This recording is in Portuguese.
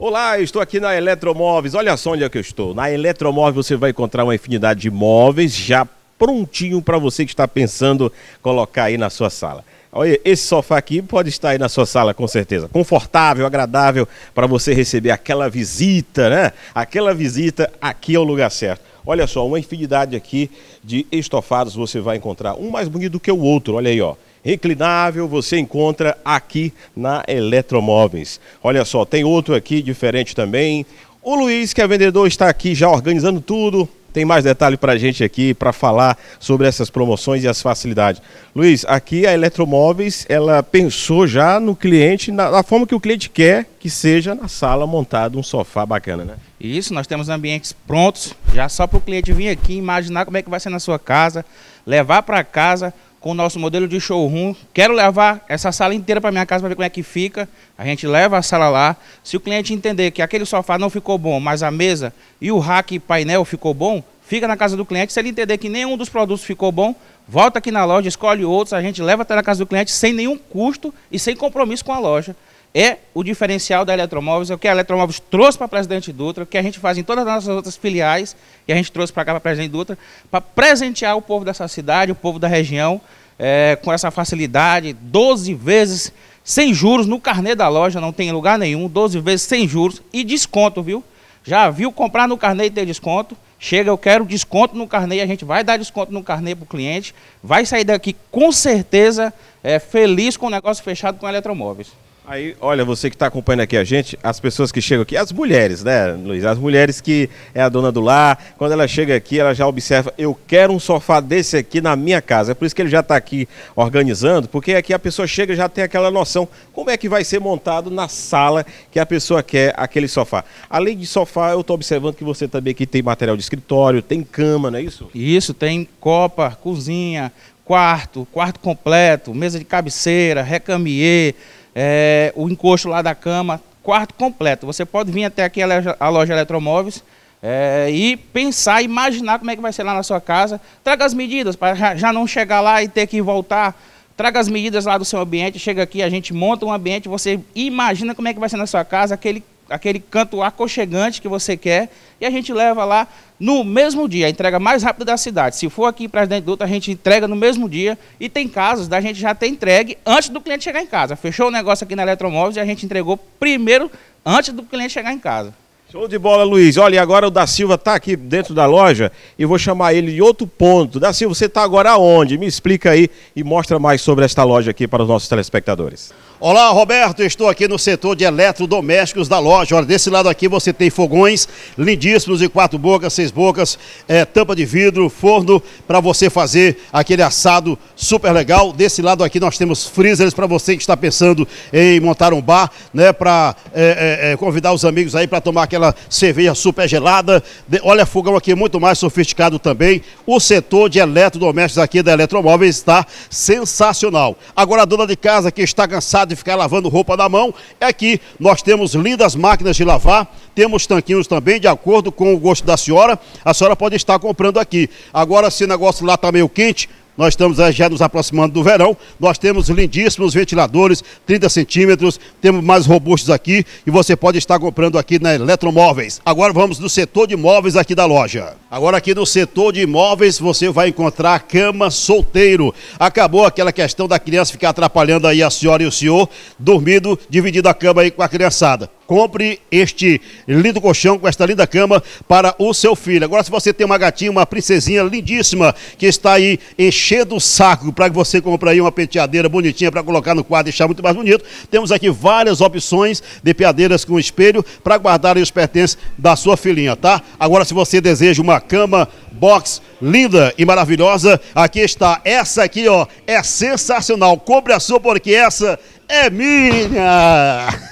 Olá, estou aqui na Eletromóveis. Olha só onde é que eu estou. Na Eletromóveis você vai encontrar uma infinidade de móveis já prontinho para você que está pensando colocar aí na sua sala. Olha, esse sofá aqui pode estar aí na sua sala com certeza. Confortável, agradável para você receber aquela visita, né? Aquela visita aqui é o lugar certo. Olha só, uma infinidade aqui de estofados você vai encontrar. Um mais bonito que o outro. Olha aí, ó reclinável você encontra aqui na Eletromóveis. Olha só, tem outro aqui diferente também. O Luiz, que é vendedor, está aqui já organizando tudo. Tem mais detalhe para a gente aqui para falar sobre essas promoções e as facilidades. Luiz, aqui a Eletromóveis ela pensou já no cliente, na, na forma que o cliente quer que seja na sala montado um sofá bacana, né? Isso, nós temos ambientes prontos, já só para o cliente vir aqui imaginar como é que vai ser na sua casa, levar para casa, com o nosso modelo de showroom. Quero levar essa sala inteira para minha casa para ver como é que fica. A gente leva a sala lá. Se o cliente entender que aquele sofá não ficou bom, mas a mesa e o rack painel ficou bom, fica na casa do cliente. Se ele entender que nenhum dos produtos ficou bom, volta aqui na loja, escolhe outros, a gente leva até na casa do cliente sem nenhum custo e sem compromisso com a loja é o diferencial da Eletromóveis, é o que a Eletromóveis trouxe para a Presidente Dutra, o que a gente faz em todas as nossas outras filiais, e a gente trouxe para cá para a Presidente Dutra, para presentear o povo dessa cidade, o povo da região, é, com essa facilidade, 12 vezes sem juros no carnê da loja, não tem lugar nenhum, 12 vezes sem juros e desconto, viu? Já viu comprar no carnê e ter desconto? Chega, eu quero desconto no carnê, a gente vai dar desconto no carnê para o cliente, vai sair daqui com certeza é, feliz com o negócio fechado com a eletromóveis. Aí, olha, você que está acompanhando aqui a gente, as pessoas que chegam aqui, as mulheres, né, Luiz? As mulheres que é a dona do lar, quando ela chega aqui, ela já observa, eu quero um sofá desse aqui na minha casa. É por isso que ele já está aqui organizando, porque aqui a pessoa chega e já tem aquela noção como é que vai ser montado na sala que a pessoa quer aquele sofá. Além de sofá, eu estou observando que você também aqui tem material de escritório, tem cama, não é isso? Isso, tem copa, cozinha, quarto, quarto completo, mesa de cabeceira, recamier é, o encosto lá da cama, quarto completo. Você pode vir até aqui a loja, Eletromóveis é, e pensar, imaginar como é que vai ser lá na sua casa. Traga as medidas para já não chegar lá e ter que voltar. Traga as medidas lá do seu ambiente, chega aqui, a gente monta um ambiente, você imagina como é que vai ser na sua casa, aquele aquele canto aconchegante que você quer e a gente leva lá no mesmo dia, a entrega mais rápida da cidade. Se for aqui para dentro Dutra, a gente entrega no mesmo dia e tem casos da gente já ter entregue antes do cliente chegar em casa. Fechou o negócio aqui na Eletromóveis e a gente entregou primeiro antes do cliente chegar em casa. Show de bola, Luiz. Olha, e agora o da Silva está aqui dentro da loja e vou chamar ele de outro ponto. Da Silva, você está agora onde? Me explica aí e mostra mais sobre esta loja aqui para os nossos telespectadores. Olá, Roberto. Estou aqui no setor de eletrodomésticos da loja. Olha, desse lado aqui você tem fogões lindíssimos de quatro bocas, seis bocas, é, tampa de vidro, forno para você fazer aquele assado super legal. Desse lado aqui nós temos freezers para você que está pensando em montar um bar, né? Para é, é, é, convidar os amigos aí para tomar aquela cerveja super gelada. De, olha, fogão aqui muito mais sofisticado também. O setor de eletrodomésticos aqui da Eletromóveis está sensacional. Agora a dona de casa que está cansada de ficar lavando roupa na mão, é que nós temos lindas máquinas de lavar, temos tanquinhos também, de acordo com o gosto da senhora, a senhora pode estar comprando aqui. Agora, se o negócio lá está meio quente, nós estamos já nos aproximando do verão. Nós temos lindíssimos ventiladores, 30 centímetros, temos mais robustos aqui e você pode estar comprando aqui na Eletromóveis. Agora vamos no setor de imóveis aqui da loja. Agora aqui no setor de imóveis você vai encontrar a cama solteiro. Acabou aquela questão da criança ficar atrapalhando aí a senhora e o senhor, dormindo, dividindo a cama aí com a criançada. Compre este lindo colchão com esta linda cama para o seu filho. Agora, se você tem uma gatinha, uma princesinha lindíssima que está aí enchendo o saco para que você compre aí uma penteadeira bonitinha para colocar no quadro e deixar muito mais bonito, temos aqui várias opções de piadeiras com espelho para guardar os pertences da sua filhinha, tá? Agora, se você deseja uma cama box linda e maravilhosa, aqui está. Essa aqui, ó, é sensacional. Compre a sua porque essa é minha.